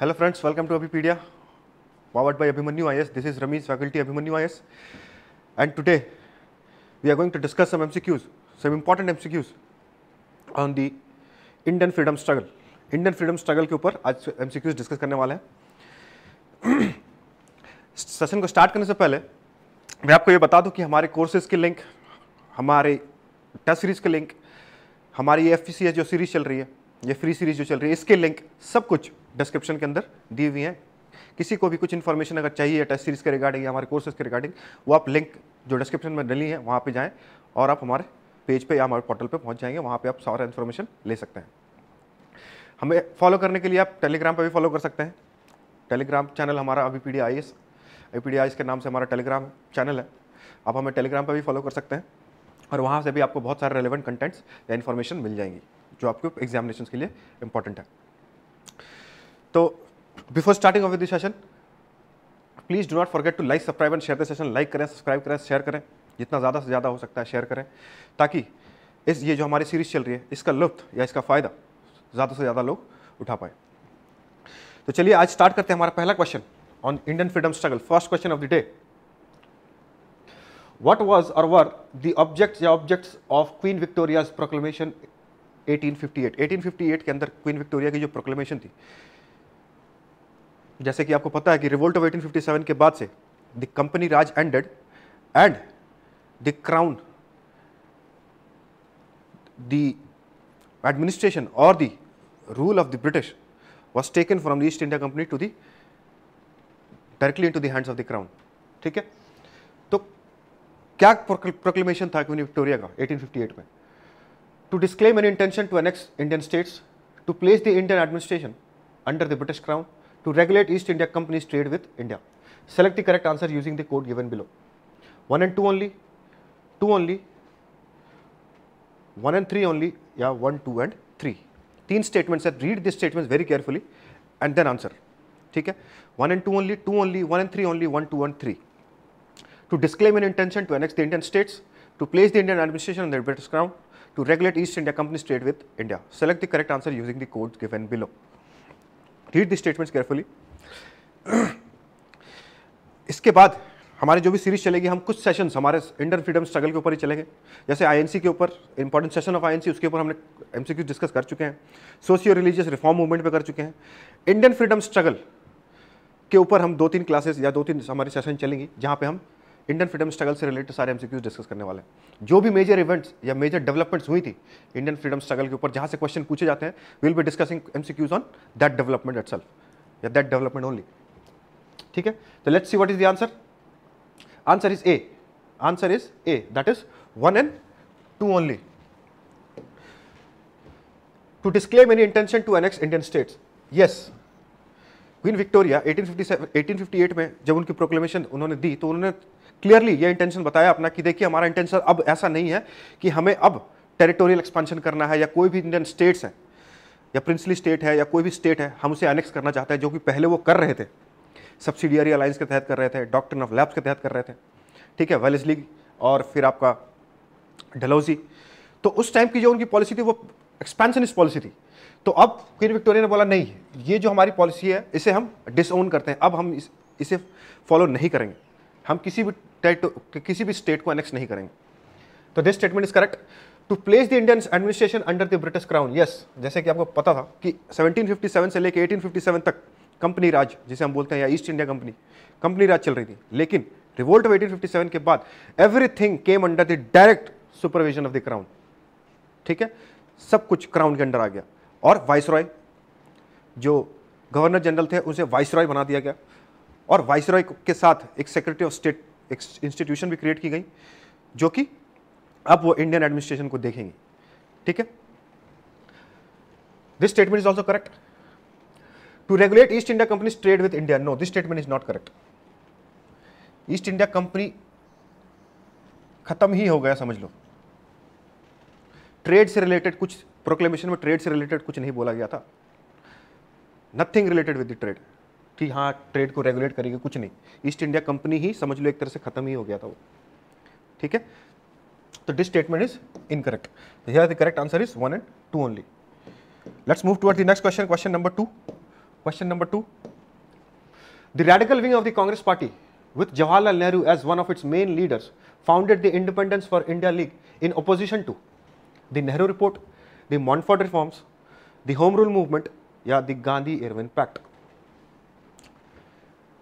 Hello friends welcome to Abhipedia वावट by Abhimanyu I S this is Ramiz faculty Abhimanyu I and today we are going to discuss some MCQs some important MCQs on the Indian freedom struggle Indian freedom struggle के ऊपर आज MCQs discuss करने वाले हैं session को start करने से पहले मैं आपको ये बता दूँ कि हमारे कोर्सेज के लिंक हमारे टेस्ट सीरीज के लिंक हमारी एफ जो सीरीज चल रही है ये फ्री सीरीज जो चल रही है इसके लिंक सब कुछ डिस्क्रिप्शन के अंदर दी हुई हैं किसी को भी कुछ इन्फॉर्मेशन अगर चाहिए टेस्ट सीरीज के रिगार्डिंग या हमारे कोर्सेज के रिगार्डिंग वो आप लिंक जो डिस्क्रिप्शन में डली है वहाँ पर जाएँ और आप हमारे पेज पे या हमारे पोर्टल पर पहुँच जाएंगे वहाँ पर आप सारा इन्फॉर्मेशन ले सकते हैं हमें फॉलो करने के लिए आप टेलीग्राम पर भी फॉलो कर सकते हैं टेलीग्राम चैनल हमारा अभी P D I S P D I S के नाम से हमारा टेलीग्राम चैनल है आप हमें टेलीग्राम पर भी फॉलो कर सकते हैं और वहाँ से भी आपको बहुत सारे रेलिवेंट कंटेंट्स या इन्फॉर्मेशन मिल जाएंगी जो आपके एग्जामिनेशन के लिए इंपॉर्टेंट है तो before starting of this session please do not forget to like subscribe and share the session like करें सब्सक्राइब करें शेयर करें जितना ज़्यादा से ज़्यादा हो सकता है शेयर करें ताकि इस ये जो हमारी सीरीज चल रही है इसका लुत्फ या इसका फ़ायदा ज़्यादा से ज़्यादा लोग उठा पाए तो चलिए आज स्टार्ट करते हैं हमारा पहला question on Indian freedom struggle first question of the day what was or were the objects the objects of queen victoria's proclamation 1858 1858 के अंदर क्वीन विक्टोरिया की जो प्रोक्लेमेशन थी जैसे कि आपको पता है कि रिवोल्ट ऑफ 1857 के बाद से the company Raj ended and the crown the administration or the rule of the British was taken from the East India Company to the directly in the hands of the crown ठीक है तो क्या proclamation था queen Victoria का 1858 में to disclaim any intention to annex Indian states, to place the Indian administration under the British crown, to regulate East India Company's trade with India. Select the correct answer using the code given below. 1 and 2 only, 2 only, 1 and 3 only, yeah, 1, 2 and 3. Teen statements, read these statements very carefully and then answer. Okay? 1 and 2 only, 2 only, 1 and 3 only, 1, 2 and 3. To disclaim an intention to annex the Indian states, to place the Indian administration on the British crown, to regulate East India Company trade with India. Select the correct answer using the codes given below. Read the statements carefully. इसके बाद हमारी जो भी series चलेगी हम कुछ sessions हमारे Indian freedom struggle के ऊपर ही चलेंगे जैसे आईएनसी के ऊपर इंपॉर्टेंट सेशन ऑफ आईएनसी उसके ऊपर हमने एमसीक्यू डिस्कस कर चुके हैं सोशियो रिलीजियस रिफॉर्म मूवमेंट पे कर चुके हैं इंडियन फ्रीडम स्ट्रगल के ऊपर हम दो तीन क्लासेस या दो तीन हमारी सेशन चलेंगी जहाँ पे हम इंडियन फ्रीडम स्ट्रगल से रिलेटेड सारे एमसीक्यूज डिस्कस करने वाले हैं जो भी मेजर इवेंट्स या मेजर डेवलपमेंट्स हुई थी इंडियन फ्रीडम स्ट्रगल के ऊपर जहाँ से क्वेश्चन पूछे जाते हैं will be discussing MCQs on that development it या दैट डेवलपमेंट ओनली ठीक है तो let's see what is the answer answer is A answer is A that is one and two only to disclaim any intention to annex Indian states. Yes, Queen Victoria 1857 1858 में जब उनकी proclamation उन्होंने दी तो उन्होंने clearly ये intention बताया अपना कि देखिए हमारा इंटेंशन अब ऐसा नहीं है कि हमें अब टेरिटोरियल एक्सपेंशन करना है या कोई भी इंडियन स्टेट्स हैं या प्रिंसली स्टेट है या कोई भी स्टेट है हम उसे अनेक्स करना चाहते हैं जो कि पहले वो कर रहे थे सब्सिडियरी अलायंस के तहत कर रहे थे डॉक्टर ऑफ लैब्स के तहत कर रहे थे ठीक है वेलिस लीग और फिर आपका डलौजी तो उस टाइम की जो उनकी पॉलिसी थी वो इस पॉलिसी थी तो अब क्वीन विक्टोरिया ने बोला नहीं ये जो हमारी पॉलिसी है इसे हम डिसओन करते हैं अब हम इस, इसे फॉलो नहीं करेंगे हम किसी भी टेरिटो किसी भी स्टेट को एनेक्स नहीं करेंगे तो this statement is correct to place the Indian administration under the British crown yes जैसे कि आपको पता था कि 1757 से लेकर 1857 तक कंपनी राज जिसे हम बोलते हैं या east India company company Raj चल रही थी लेकिन रिवोल्ट ऑफ 1857 के बाद everything came under the direct supervision of the crown ठीक है सब कुछ क्राउन के अंडर आ गया और वाइस रॉय जो गवर्नर जनरल थे उसे वाइस रॉय बना दिया गया और रॉय के साथ एक सेक्रेटरी ऑफ स्टेट एक इंस्टीट्यूशन भी क्रिएट की गई जो कि अब वो इंडियन एडमिनिस्ट्रेशन को देखेंगे ठीक है this statement is also correct to regulate east India company trade with India no this statement is not correct east India company खत्म ही हो गया समझ लो ट्रेड से रिलेटेड कुछ प्रोक्लेमेशन में ट्रेड से रिलेटेड कुछ नहीं बोला गया था nothing related with the trade कि हाँ ट्रेड को रेगुलेट करेगी कुछ नहीं ईस्ट इंडिया कंपनी ही समझ लो एक तरह से खत्म ही हो गया था वो ठीक है तो this statement is incorrect the correct answer is one and two only let's move toward the next question question number two question number two the radical wing of the Congress party with Jawaharlal Nehru as one of its main leaders founded the independence for India league in opposition to the Nehru report the Montford reforms the home rule movement या the Gandhi Irwin pact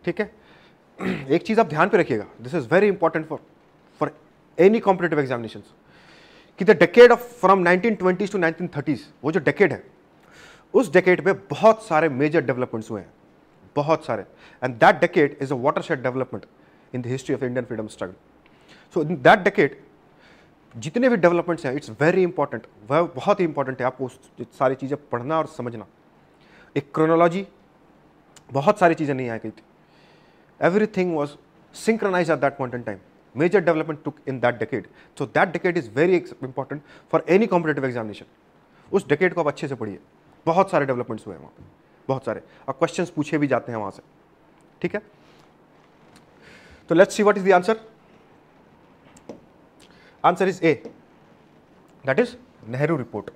ठीक है एक चीज़ आप ध्यान पे रखिएगा this is very important for for any competitive examination कि the decade of from nineteen twenties to nineteen thirties वो जो डेकेड है उस डेकेड में बहुत सारे मेजर डेवलपमेंट्स हुए हैं बहुत सारे and that decade is a watershed development in the history of Indian freedom struggle so in that decade जितने भी डेवलपमेंट्स हैं इट्स वेरी इंपॉर्टेंट वह बहुत ही इंपॉर्टेंट है आपको सारी चीज़ें पढ़ना और समझना एक क्रोनोलॉजी बहुत सारी चीज़ें नहीं आ गई थी everything was synchronized at that point in time. Major development took in that decade. So that decade is very important for any competitive examination. उस decade को आप अच्छे से पढ़िए बहुत सारे developments हुए हैं वहाँ पे बहुत सारे और questions पूछे भी जाते हैं वहाँ से ठीक है तो let's see what is the answer. Answer is A. That is Nehru report.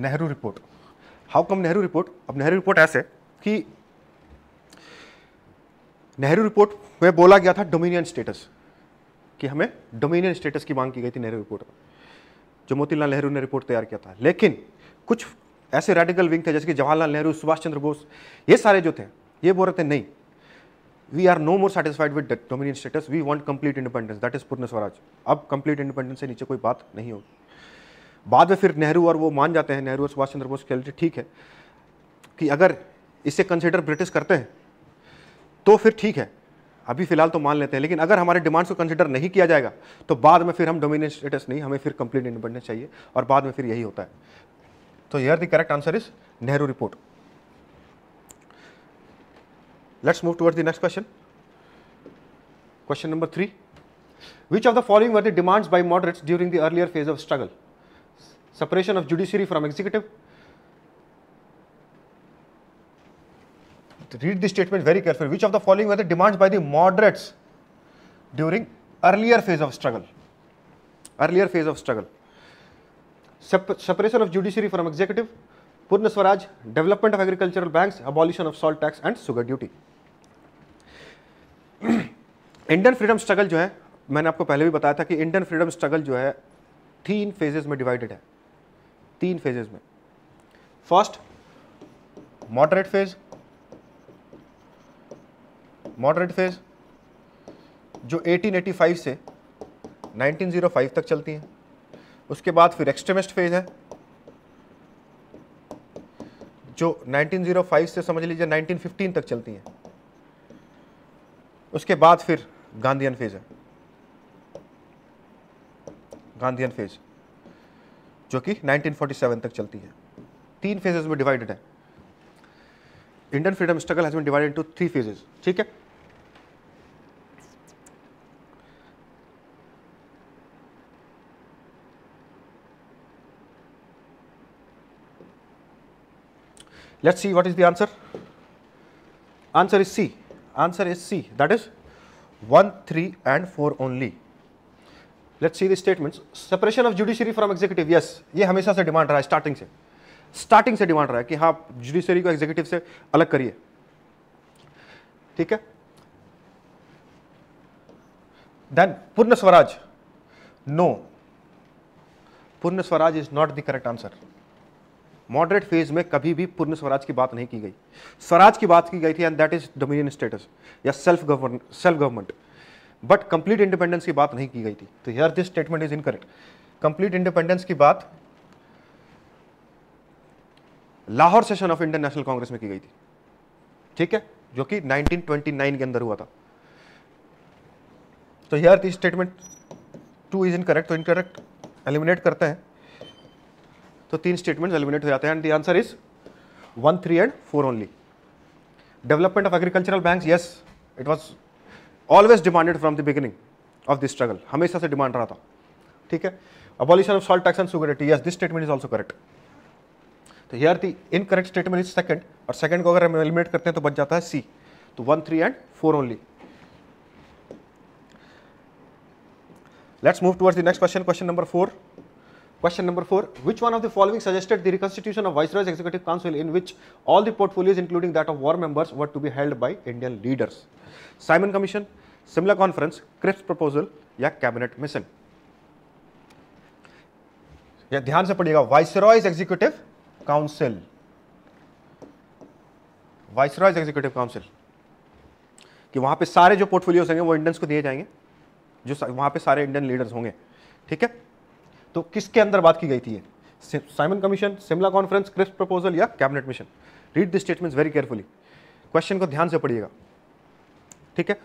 Nehru report how come Nehru report अब नेहरू रिपोर्ट ऐसे कि नेहरू रिपोर्ट में बोला गया था डोमिनियन स्टेटस कि हमें डोमिनियन स्टेटस की मांग की गई थी नेहरू रिपोर्ट में जो मोतीलाल नेहरू ने रिपोर्ट तैयार किया था लेकिन कुछ ऐसे रेडिकल विंग थे जैसे कि जवाहरलाल नेहरू सुभाष चंद्र बोस ये सारे जो थे ये बोल रहे थे नहीं we are no more satisfied with dominion status we want complete independence that is Purna Swaraj अब कंप्लीट इंडिपेंडेंस से नीचे कोई बात नहीं होगी बाद में फिर नेहरू और वो मान जाते हैं नेहरू और सुभाष चंद्र बोस के ठीक है कि अगर इसे कंसिडर ब्रिटिश करते हैं तो फिर ठीक है अभी फिलहाल तो मान लेते हैं लेकिन अगर हमारे डिमांड्स को कंसिडर नहीं किया जाएगा तो बाद में फिर हम डोमिनेट स्टेटस नहीं हमें फिर कंप्लीट इंडिपेंडेंस चाहिए और बाद में फिर यही होता है तो यर the correct answer is Nehru report let's move towards the next question question number three which of the following were the demands by moderates during the earlier phase of struggle separation of judiciary from executive. Read the statement very carefully. Which of the following were the demands by the moderates during earlier phase of struggle? Earlier phase of struggle. Sep separation of judiciary from executive, Purna Swaraj, development of agricultural banks, abolition of salt tax and sugar duty. Indian freedom struggle जो है मैंने आपको पहले भी बताया था कि Indian freedom struggle जो है तीन फेजेस में डिवाइडेड है तीन फेजेज में first moderate phase moderate phase जो 1885 से 1905 तक चलती हैं उसके बाद फिर एक्सट्रीमिस्ट फेज है जो 1905 से समझ लीजिए 1915 तक चलती हैं उसके बाद फिर गांधीयन फेज है गांधीयन फेज जो कि 1947 तक चलती है तीन फेजेज में डिवाइडेड है Indian freedom struggle has been divided to three phases ठीक है let's see what is the answer answer is C answer is C that is one three and four only let's see the statements separation of judiciary from executive yes ये हमेशा से demand रहा है starting से starting से demand रहा है कि हाँ जुडिशरी को एग्जीक्यूटिव से अलग करिए ठीक है देन पूर्ण Swaraj no Purna Swaraj is not the correct answer moderate phase में कभी भी पूर्ण स्वराज की बात नहीं की गई स्वराज की बात की गई थी and that is dominion status या self govern self government but complete independence की बात नहीं की गई थी तो here this statement is incorrect complete independence की बात Lahore session of Indian National Congress में की गई थी ठीक है जो कि 1929 के अंदर हुआ था तो here this statement two is incorrect तो इनकरेक्ट एलिमिनेट करते हैं तो तीन स्टेटमेंट एलिमिनेट हो जाते हैं and the answer is one three and four only development of agricultural bank yes it was always demanded from the beginning of the struggle हमेशा से डिमांड रहा था ठीक है abolition of salt tax and sugarity yes this statement is also correct तो here the incorrect statement is second और second को अगर हम एलिमिनेट करते हैं तो बच जाता है सी तो one three and four only let's move towards the next question question number four Question number 4. Which one of the following suggested the reconstitution of Viceroy's Executive Council in which all the portfolios including that of war members were to be held by Indian leaders? Simon Commission, Simla Conference, Crisp Proposal या Cabinet Mission? या ध्यान से पढ़िएगा viceroy's executive council viceroy's executive council कि वहां पे सारे जो पोर्टफोलियोज होंगे वो इंडियंस को दिए जाएंगे जो वहां पे सारे इंडियन लीडर्स होंगे ठीक है तो किसके अंदर बात की गई थी Simon commission Shimla conference Cripps proposal या cabinet mission read the statement very carefully question को ध्यान से पढ़िएगा ठीक है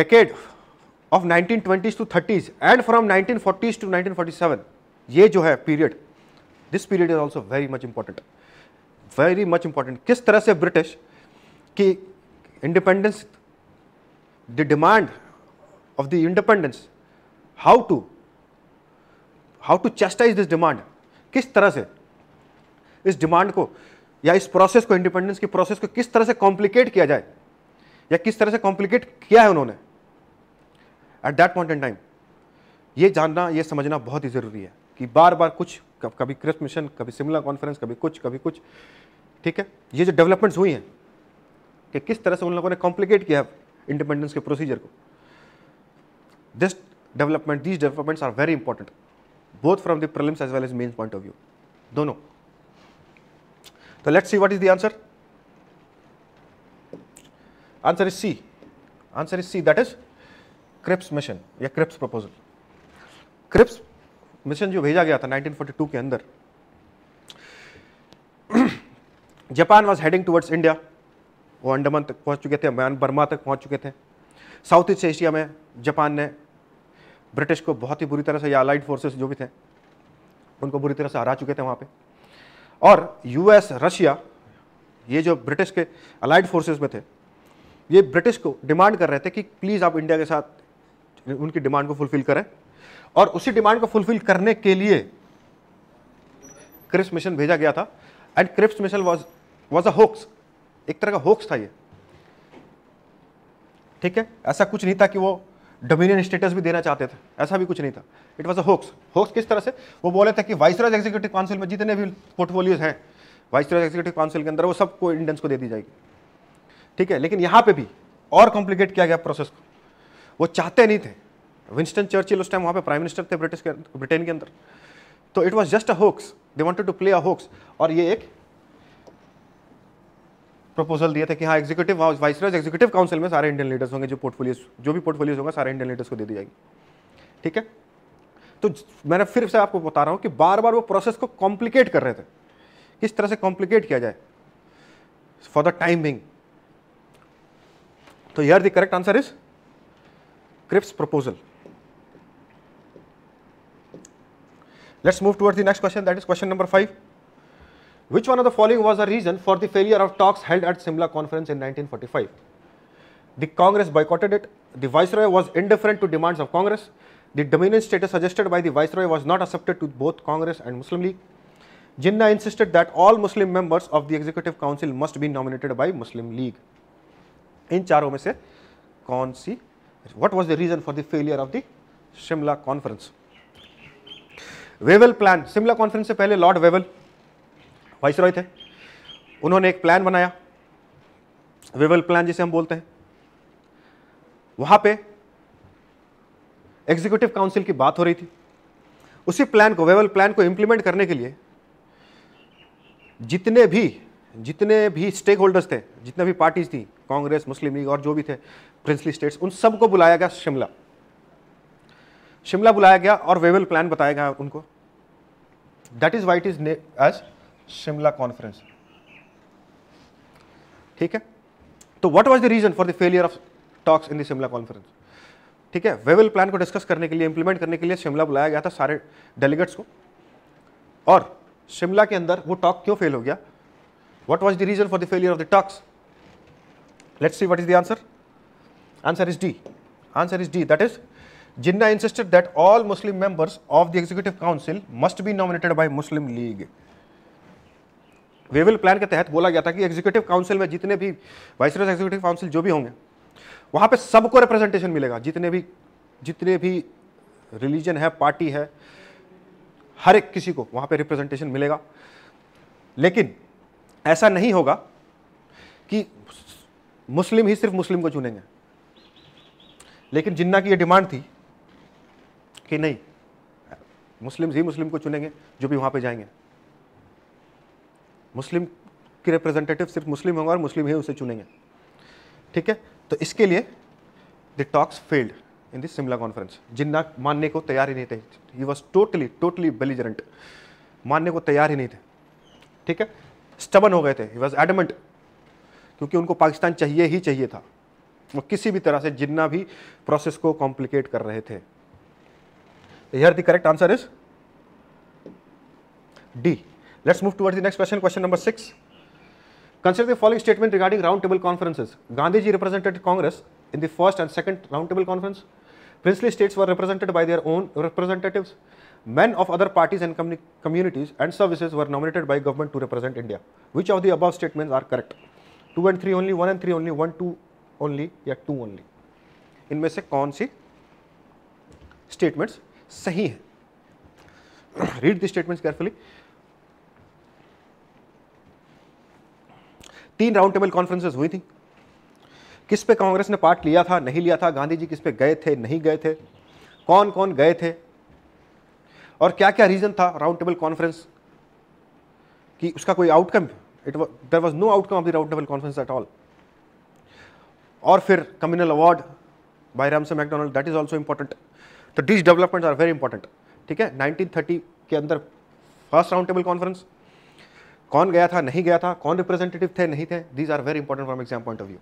decade of 1920s to thirties and from nineteen forties to 1947 ये जो है period this period is also very much important very much important किस तरह से ब्रिटिश की independence the demand of the independence how to how to chastise this demand किस तरह से इस डिमांड को या इस प्रोसेस को इंडिपेंडेंस की प्रोसेस को किस तरह से कॉम्प्लिकेट किया जाए या किस तरह से कॉम्प्लिकेट किया है उन्होंने at that point in time ये जानना ये समझना बहुत ही ज़रूरी है कि बार बार कुछ कभी क्रिस्ट मिशन कभी सिमला कॉन्फ्रेंस कभी कुछ कभी कुछ ठीक है ये जो डेवलपमेंट्स हुई हैं कि किस तरह से उन लोगों ने कॉम्प्लिकेट किया इंडिपेंडेंस के प्रोसीजर को this development these developments are very important both from the prelims as well as mains point of view dono so let's see what is the answer answer is c answer is c that is crips mission ya crips proposal crips mission jo bheja gaya tha 1942 ke andar japan was heading towards india वो अंडमान तक पहुंच चुके थे म्यान Burma तक पहुंच चुके थे साउथ ईस्ट एशिया में जापान ने ब्रिटिश को बहुत ही बुरी तरह से या अलाइड फोर्सेस जो भी थे उनको बुरी तरह से हरा चुके थे वहाँ पे और यूएस रशिया ये जो ब्रिटिश के अलाइड फोर्सेस में थे ये ब्रिटिश को डिमांड कर रहे थे कि प्लीज़ आप इंडिया के साथ उनकी डिमांड को फुलफिल करें और उसी डिमांड को फुलफिल करने के लिए क्रिप्स मिशन भेजा गया था and Cripps mission was was a hoax एक तरह का होक्स था ये ठीक है ऐसा कुछ नहीं था कि वो डोमिनियन स्टेटस भी देना चाहते थे ऐसा भी कुछ नहीं था it was a hoax hoax किस तरह से वो बोले थे कि वाइसराज एग्जीक्यूटिव काउंसिल में जितने भी पोर्टफोलियोज हैं वाइसराज एग्जीक्यूटिव काउंसिल के अंदर वो सबको इंडियंस को दे दी जाएगी ठीक है लेकिन यहाँ पे भी और कॉम्प्लिकेट किया गया प्रोसेस को वो चाहते नहीं थे विंस्टन चर्चिल उस टाइम वहाँ पे प्राइम मिनिस्टर थे ब्रिटिश के ब्रिटेन के अंदर तो it was just a hoax they wanted to play a hoax और ये एक प्रपोजल दिए थे कि हाँ एग्जीक्यूटिव राज एग्जीक्यूटिव काउंसिल में सारे इंडियन लीडर्स होंगे जो पोर्टफोलियोज जो भी पोर्टफोलियोज होंगे सारे इंडियन लीडर्स को दे दी जाएगी ठीक है तो मैंने फिर से आपको बता रहा हूँ कि बार बार वो प्रोसेस को कॉम्प्लिकेट कर रहे थे किस तरह से कॉम्प्लिकेट किया जाए फॉर द टाइम बिंग तो यार the correct answer is Cripps proposal let's move towards the next question that is question number five Which one of the following was the reason for the failure of talks held at Simla conference in 1945? The Congress boycotted it, the Viceroy was indifferent to demands of Congress, the dominant status suggested by the Viceroy was not accepted to both Congress and Muslim League, Jinnah insisted that all Muslim members of the Executive Council must be nominated by Muslim League. इन चारों में से कौन सी what was the reason for the failure of the Shimla conference? Wavell plan, Shimla conference से पहले Lord Wavell vice थे उन्होंने एक प्लान बनाया विवल प्लान जिसे हम बोलते हैं वहां पे एग्जीक्यूटिव काउंसिल की बात हो रही थी उसी प्लान को वेवल प्लान को इम्प्लीमेंट करने के लिए जितने भी जितने भी स्टेक होल्डर्स थे जितने भी पार्टीज थी कांग्रेस मुस्लिम लीग और जो भी थे प्रिंसली स्टेट्स उन सबको बुलाया गया शिमला शिमला बुलाया गया और वेवल प्लान बताया गया उनको that is white is as Shimla conference ठीक है तो what was the reason for the failure of talks in the Shimla conference ठीक है वेवेल प्लान को डिस्कस करने के लिए इंप्लीमेंट करने के लिए शिमला बुलाया गया था सारे डेलीगेट्स को और शिमला के अंदर वो टॉक क्यों फेल हो गया what was the reason for the failure of the talks let see what is the answer answer is D answer is D that is Jinnah insisted that all Muslim members of the executive council must be nominated by Muslim league Wavell plan के तहत बोला गया था कि executive council में जितने भी वाइसरस executive council जो भी होंगे वहाँ पे सबको रिप्रेजेंटेशन मिलेगा जितने भी जितने भी रिलीजन है पार्टी है हर एक किसी को वहाँ पे रिप्रेजेंटेशन मिलेगा लेकिन ऐसा नहीं होगा कि मुस्लिम ही सिर्फ मुस्लिम को चुनेंगे लेकिन जिन्ना की ये डिमांड थी कि नहीं मुस्लिम ही मुस्लिम को चुनेंगे जो भी वहाँ पे जाएंगे मुस्लिम के रिप्रेजेंटेटिव सिर्फ मुस्लिम होंगे और मुस्लिम ही उसे चुनेंगे ठीक है तो इसके लिए the talks failed in this Shimla conference Jinnah मानने को तैयार ही नहीं थे he was totally totally belligerent मानने को तैयार ही नहीं थे ठीक है स्टबन हो गए थे ही वॉज एडमेंट क्योंकि उनको पाकिस्तान चाहिए ही चाहिए था वो किसी भी तरह से जिन्ना भी प्रोसेस को कॉम्प्लिकेट कर रहे थे here the correct answer is D Let's move towards the next question, question number 6. Consider the following statement regarding roundtable conferences. Gandhiji represented Congress in the first and second roundtable conference. Princely states were represented by their own representatives. Men of other parties and com communities and services were nominated by government to represent India. Which of the above statements are correct? 2 and 3 only, 1 and 3 only, 1, 2 only Yeah, 2 only. इनमें से कौन सी statements sahi हैं? Read the statements carefully. तीन round table conferences हुई थी किस पे कांग्रेस ने पार्ट लिया था नहीं लिया था गांधी जी किस पे गए थे नहीं गए थे कौन कौन गए थे और क्या क्या रीज़न था राउंड टेबल कॉन्फ्रेंस कि उसका कोई outcome it there was no outcome of the round table conference at all और फिर communal award by Ramsay MacDonald that is also important तो these developments are very important ठीक है 1930 के अंदर फर्स्ट राउंड टेबल कॉन्फ्रेंस कौन गया था नहीं गया था कौन रिप्रेजेंटेटिव थे नहीं थे these are very important from exam point of view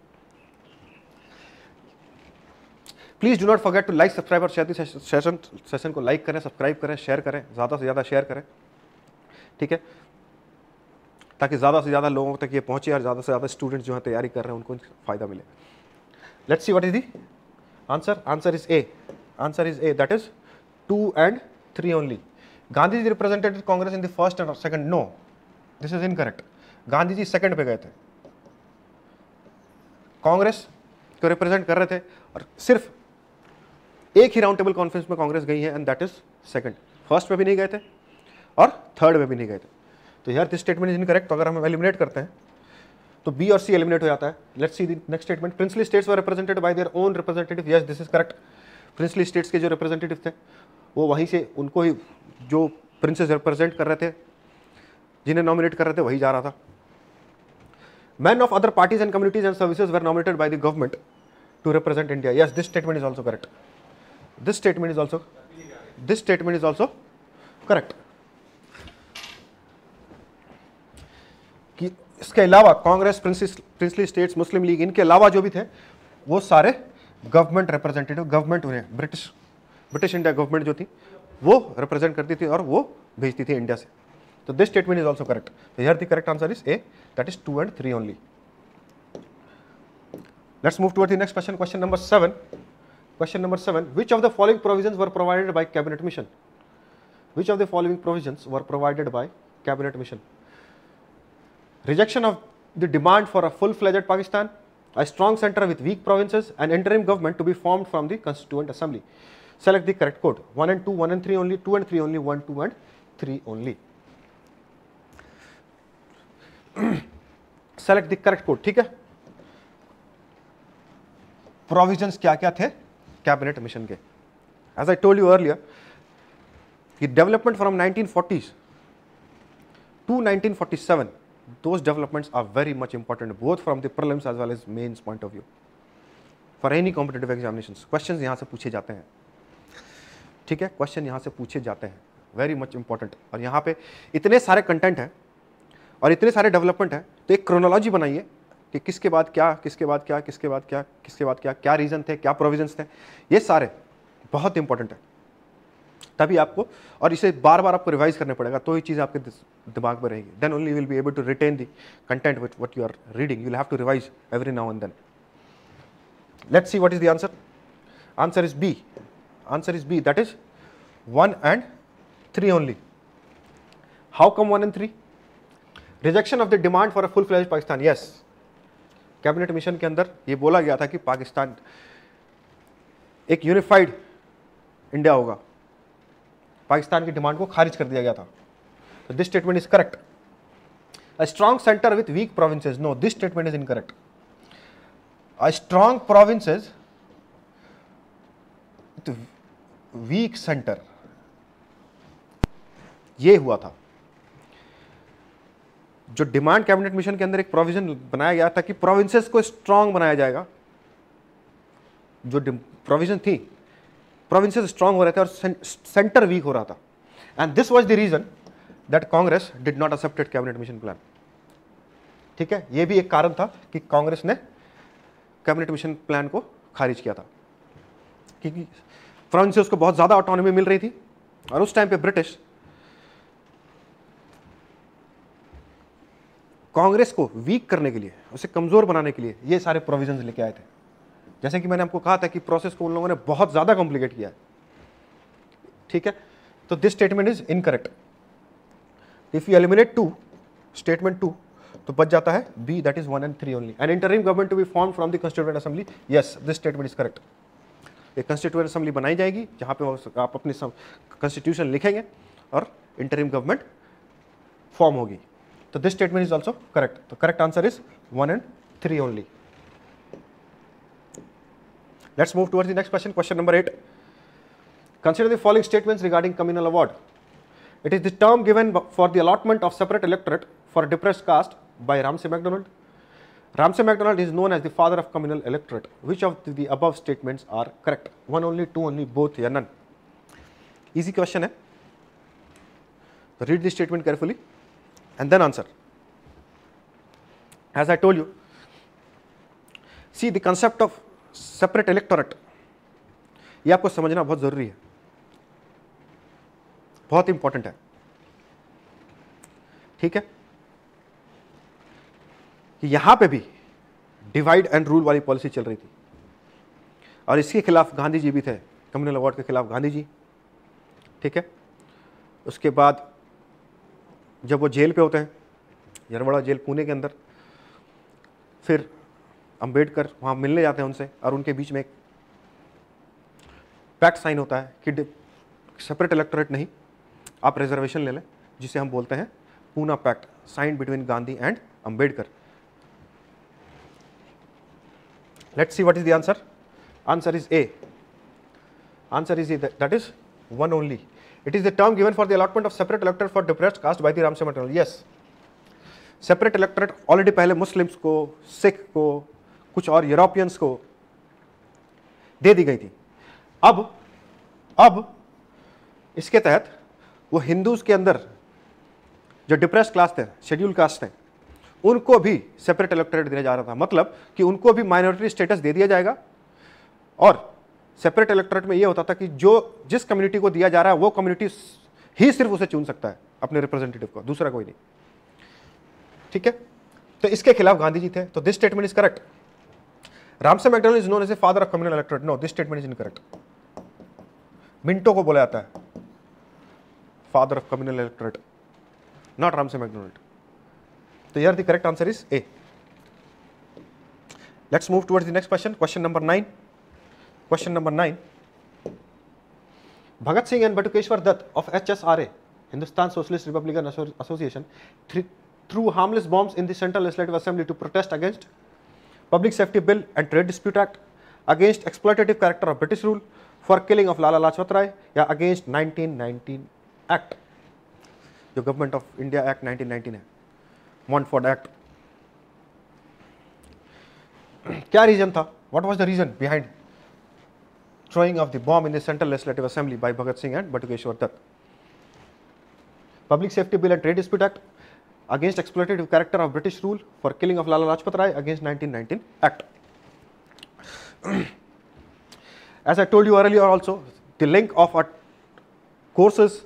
please do not forget to like subscribe और शेयर सेशन सेशन को लाइक करें सब्सक्राइब करें शेयर करें ज़्यादा से ज़्यादा शेयर करें ठीक है ताकि ज़्यादा से ज़्यादा लोगों तक ये पहुंचे और ज़्यादा से ज़्यादा स्टूडेंट जो है तैयारी कर रहे हैं उनको फ़ायदा मिले let's see what is the answer answer is A answer is A that is two and three only Gandhi ji Congress in the first and second no this is incorrect Gandhi ji second पे गए थे कांग्रेस को रिप्रेजेंट कर रहे थे और सिर्फ एक ही राउंड टेबल कॉन्फ्रेंस में कांग्रेस गई है and that is second first में भी नहीं गए थे और थर्ड में भी नहीं गए थे तो यार दिस स्टेटमेंट इज इनकरेक्ट तो अगर हम एलिमिनेट करते हैं तो बी और सी एलिमिनेट हो जाता है let's see next statement princely states were represented by their own representative yes this is correct princely states के जो रिप्रेजेंटेटिव थे वो वहीं से उनको ही जो प्रिंसेस रिप्रेजेंट कर रहे थे जिन्हें नॉमिनेट कर रहे थे वही जा रहा था men of other parties and communities and services were nominated by the government to represent India yes this statement is also correct this statement is also this statement is also correct कि इसके अलावा Congress princely states Muslim league इनके अलावा जो भी थे वो सारे गवर्नमेंट रिप्रेजेंटेटिव गवर्नमेंट उन्हें ब्रिटिश ब्रिटिश इंडिया गवर्नमेंट जो थी वो रिप्रेजेंट करती थी और वो भेजती थी इंडिया से So this statement is also correct. So here the correct answer is A, that is 2 and 3 only. Let's move towards the next question, question number 7. Question number 7, which of the following provisions were provided by cabinet mission? Which of the following provisions were provided by cabinet mission? Rejection of the demand for a full-fledged Pakistan, a strong center with weak provinces, and interim government to be formed from the constituent assembly. Select the correct code, 1 and 2, 1 and 3 only, 2 and 3 only, 1, 2 and 3 only. Select the correct code ठीक है provision क्या क्या थे cabinet mission के as I told you earlier कि development from nineteen 1940s to nineteen 1947 those developments are very much important both from the problems as well as mains point of view for any competitive examination question यहां से पूछे जाते हैं ठीक है question यहां से पूछे जाते हैं वेरी मच इंपॉर्टेंट और यहां पे इतने सारे कंटेंट हैं और इतने सारे डेवलपमेंट है तो एक क्रोनोलॉजी बनाइए कि किसके बाद क्या किसके बाद क्या किसके बाद क्या किसके बाद क्या क्या रीज़न थे क्या प्रोविजंस थे ये सारे बहुत इंपॉर्टेंट है तभी आपको और इसे बार बार आपको रिवाइज करने पड़ेगा तो ये चीज़ आपके दिमाग में रहेगी then only will be able to retain the content with what you are reading you have to revise every now and then let's see what is the answer answer is B answer is B that is one and three only how come one and three rejection of the demand for a full fledge Pakistan yes cabinet mission के अंदर ये बोला गया था कि पाकिस्तान एक unified India होगा पाकिस्तान की डिमांड को खारिज कर दिया गया था तो this statement is correct a centre with weak provinces no this statement is incorrect a strong provinces with weak centre ये हुआ था जो डिमांड कैबिनेट मिशन के अंदर एक प्रोविजन बनाया गया था कि प्रोविंसेस को स्ट्रांग बनाया जाएगा जो प्रोविजन थी प्रोविंसेस स्ट्रांग हो रहे थे और सेंटर वीक हो रहा था and this was the reason that Congress did not accepted cabinet mission plan ठीक है यह भी एक कारण था कि कांग्रेस ने कैबिनेट मिशन प्लान को खारिज किया था क्योंकि फ्रांस को बहुत ज़्यादा ऑटोनॉमी मिल रही थी और उस टाइम पे ब्रिटिश कांग्रेस को वीक करने के लिए उसे कमज़ोर बनाने के लिए ये सारे प्रोविजंस लेके आए थे जैसे कि मैंने आपको कहा था कि प्रोसेस को उन लोगों ने बहुत ज़्यादा कॉम्प्लिकेट किया है ठीक है तो this statement is incorrect if you eliminate two statement two तो बच जाता है B that is one and three only and interim government to be form from the constituent assembly yes this statement is correct एक constituent assembly बनाई जाएगी जहाँ पे आप अपनी कंस्टिट्यूशन लिखेंगे और इंटरिम गवर्नमेंट फॉर्म होगी So this statement is also correct. The correct answer is 1 and 3 only. Let's move towards the next question, question number 8. Consider the following statements regarding communal award. It is the term given for the allotment of separate electorate for a depressed caste by Ramsay MacDonald. Ramsay MacDonald is known as the father of communal electorate. Which of the above statements are correct? One only, two only, both or none. Easy question. Eh? Read this statement carefully. and then answer. As I told you, see the concept of separate electorate ये आपको समझना बहुत ज़रूरी है बहुत important है ठीक है कि यहाँ पे भी डिवाइड एंड रूल वाली पॉलिसी चल रही थी और इसके खिलाफ गांधी जी भी थे कम्युनल अवार्ड के खिलाफ गांधी जी ठीक है उसके बाद जब वो जेल पे होते हैं यरवाड़ा जेल पुणे के अंदर फिर अंबेडकर वहाँ मिलने जाते हैं उनसे और उनके बीच में एक पैक्ट साइन होता है कि सेपरेट इलेक्टोरेट नहीं आप रिजर्वेशन ले लें जिसे हम बोलते हैं Poona pact sign between Gandhi and Ambedkar let see what is the answer answer is A answer is A that is one only It is the term given for the allotment of separate electorate for depressed caste by Ram Ram Temple. Yes. Separate electorate already पहले Muslims को सिख को कुछ और Europeans को दे दी गई थी अब अब इसके तहत वो हिंदूज के अंदर जो डिप्रेस क्लास थे शेड्यूल कास्ट थे उनको भी सेपरेट इलेक्टोरेट दिया जा रहा था मतलब कि उनको भी माइनॉरिटी स्टेटस दे दिया जाएगा और सेपरेट इलेक्टोरेट में ये होता था कि जो जिस कम्युनिटी को दिया जा रहा है वो कम्युनिटी ही सिर्फ उसे चुन सकता है अपने रिप्रेजेंटेटिव को दूसरा कोई नहीं ठीक है तो इसके खिलाफ गांधी जी थे तो this statement is correct Ramsay MacDonald is known as a father of communal electorate no this statement is incorrect Minto को बोला जाता है father of communal electorate not Ramsay MacDonald तो यार the correct answer is A let's move towards the next question question number nine Question number 9. Bhagat Singh and Batukeshwar Dutt of HSRA, Hindustan Socialist Republican Association, threw harmless bombs in the Central Legislative Assembly to protest against Public Safety Bill and Trade Dispute Act, against exploitative character of British rule for killing of Lala Lajpat Rai, या against 1919 Act, the Government of India Act 1919 है, Montford Act. क्या reason था? What was the reason behind? throwing of the bomb in the Central Legislative Assembly by Bhagat Singh and Batukeshwar Dutt. Public Safety Bill and Trade Dispute Act against exploitative character of British rule for killing of Lala Lajpat Rai against 1919 Act. As I told you earlier also, the link of our courses,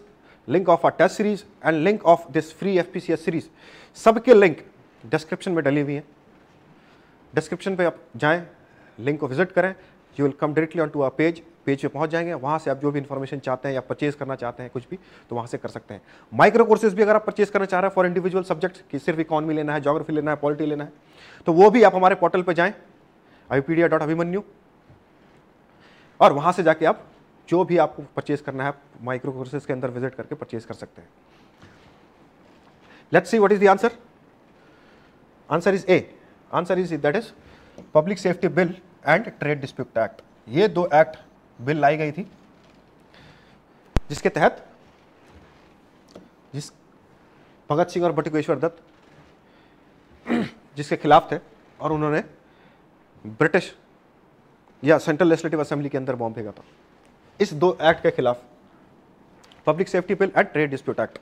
link of our test series and link of this free FPCS series, sabke link description mein dali hui hai. Description pe aap जाएं, link ko visit करें you will come directly on to our page page पे पहुंच जाएंगे वहां से आप जो भी इन्फॉर्मेशन चाहते हैं या परचेज करना चाहते हैं कुछ भी तो वहां से कर सकते हैं माइक्रो कोर्सेज भी अगर आप परचेज करना चाह रहे हैं फॉर इंडिविजुअल सब्जेक्ट कि सिर्फ इकॉनमी लेना है जोग्राफी लेना है पॉलिटी लेना है तो वो भी आप हमारे पोर्टल पर जाएँ अभिपीडिया डॉट अभिमन्यू और वहां से जाके आप जो भी आपको परचेज करना है माइक्रो कोर्सेज के अंदर विजिट करके परचेज कर सकते हैं let's see what is the answer answer is A answer is that is public safety bill and trade dispute act ये दो एक्ट बिल लाई गई थी जिसके तहत जिस भगत सिंह और बटुकेश्वर दत्त जिसके खिलाफ थे और उन्होंने ब्रिटिश या सेंट्रल लेजिस्लेटिव असेंबली के अंदर बॉम्ब फेंका था इस दो एक्ट के खिलाफ public safety bill and trade dispute act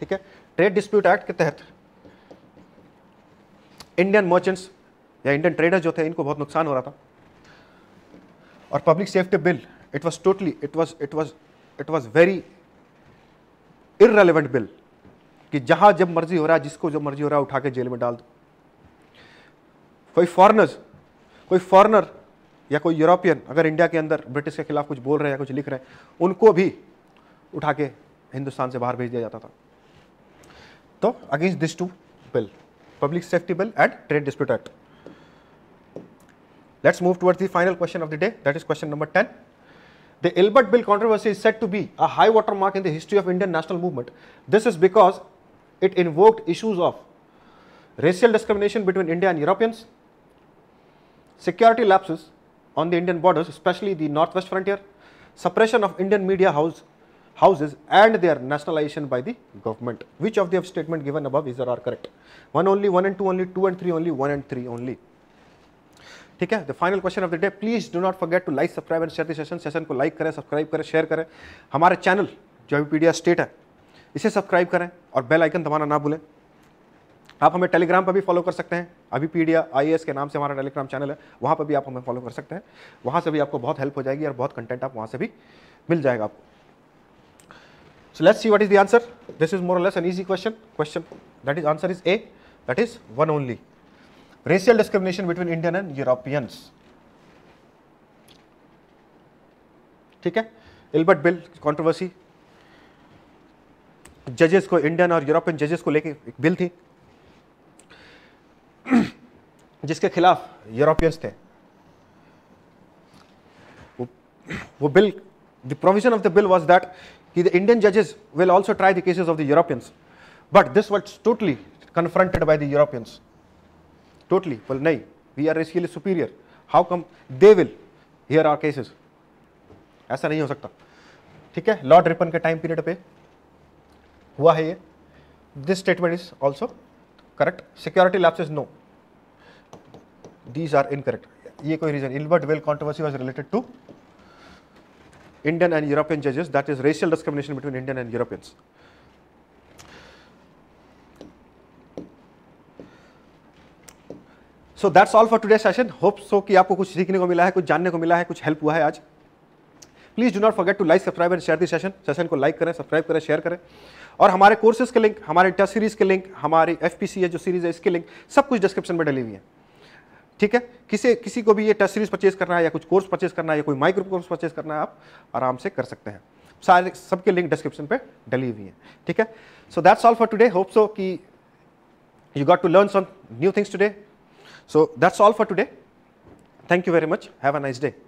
ठीक है ट्रेड डिस्प्यूट एक्ट के तहत इंडियन मर्चेंट्स या इंडियन ट्रेडर्स जो थे इनको बहुत नुकसान हो रहा था और public safety bill it was totally it was it was it was very irrelevant bill कि जहां जब मर्जी हो रहा है जिसको जब मर्जी हो रहा है उठा के जेल में डाल दो कोई फॉरनर्स कोई फॉरनर या कोई यूरोपियन अगर इंडिया के अंदर ब्रिटिश के खिलाफ कुछ बोल रहे हैं कुछ लिख रहे हैं उनको भी उठा के हिंदुस्तान से बाहर भेज दिया जाता था तो against this two bill public safety bill and trade dispute act Let's move towards the final question of the day, that is question number 10. The Ilbert Bill controversy is said to be a high water mark in the history of Indian national movement. This is because it invoked issues of racial discrimination between India and Europeans, security lapses on the Indian borders, especially the northwest frontier, suppression of Indian media house, houses and their nationalization by the government. Which of the statement given above is or are correct? One only, one and two only, two and three only, one and three only. ठीक है the final question of the day please do not forget to like subscribe and share the session session को like करें subscribe करें share करें हमारे channel जो अभी पीडिया state है इसे सब्सक्राइब करें और बेल आइकन दबाना ना भूलें आप हमें टेलीग्राम पर भी फॉलो कर सकते हैं अभी पीडिया आई के नाम से हमारा टेलीग्राम चैनल है वहाँ पर भी आप हमें फॉलो कर सकते हैं वहाँ से भी आपको बहुत हेल्प हो जाएगी और बहुत कंटेंट आप वहाँ से भी मिल जाएगा आपको so let's see what is the answer this is more less an easy question question that is answer is A that is one only racial discrimination between Indian and Europeans. ठीक है Albert bill controversy जजेस को Indian और European जजेस को लेके एक bill थी जिसके खिलाफ यूरोपियंस थे वो, वो bill the provision of the bill was that कि द इंडियन जजेस will also try the cases of the Europeans but this was totally confronted by the Europeans totally well nay we are racially superior how come they will here are cases ऐसा नहीं हो सकता ठीक है Lord Ripon के time period पे हुआ है ये this statement is also correct security lapses no these are incorrect ये कोई reason Ilbert bill controversy was related to Indian and European judges, that is racial discrimination between Indian and Europeans. So that's all for today session hope so कि आपको कुछ सीखने को मिला है कुछ जानने को मिला है कुछ हेल्प हुआ है आज please do not forget to like subscribe and share this session session को लाइक करें सब्सक्राइब करें शेयर करें और हमारे कोर्सेज के लिंक हमारे टेस्ट सीरीज़ के लिंक हमारी एफ पी सी है जो सीरीज़ है इसके लिंक सब कुछ डिस्क्रिप्शन में डली हुई है ठीक है किसी किसी को भी ये टेस्ट सीरीज़ परचेज करना है या कुछ कोर्स परचेज करना है या कोई माइक्रो कोर्स परचेज करना है आप आराम से कर सकते हैं सारे सबके लिंक डिस्क्रिप्शन पे डली हुई है ठीक है so that's all for today hope so कि you got to learn some new things today So that's all for today. Thank you very much. Have a nice day.